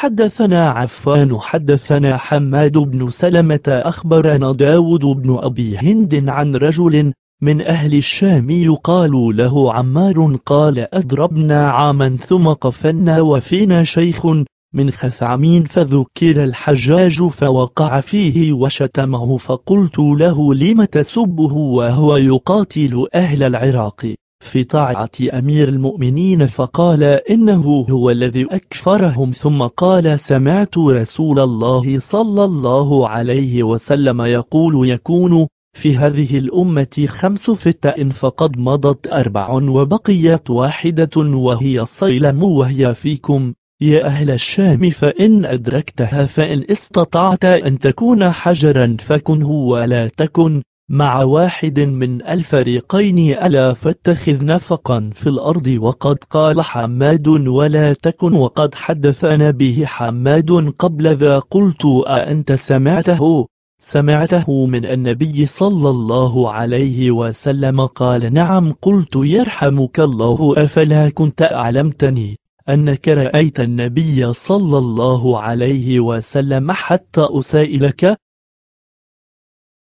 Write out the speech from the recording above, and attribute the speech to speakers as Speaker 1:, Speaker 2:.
Speaker 1: حدثنا عفان حدثنا حماد بن سلمة أخبرنا داود بن أبي هند عن رجل من أهل الشام يقال له عمار قال أضربنا عاما ثم قفلنا وفينا شيخ من خثعمين فذكر الحجاج فوقع فيه وشتمه فقلت له لم تسبه وهو يقاتل أهل العراق في طاعة أمير المؤمنين فقال إنه هو الذي أكفرهم ثم قال سمعت رسول الله صلى الله عليه وسلم يقول يكون في هذه الأمة خمس فتاء فقد مضت أربع وبقيت واحدة وهي الصيلم وهي فيكم يا أهل الشام فإن أدركتها فإن استطعت أن تكون حجرا فكن هو لا تكن مع واحد من الفريقين ألا فاتخذ نفقا في الأرض وقد قال حماد ولا تكن وقد حدثنا به حماد قبل ذا قلت أأنت سمعته سمعته من النبي صلى الله عليه وسلم قال نعم قلت يرحمك الله أفلا كنت أعلمتني أنك رأيت النبي صلى الله عليه وسلم حتى أسائلك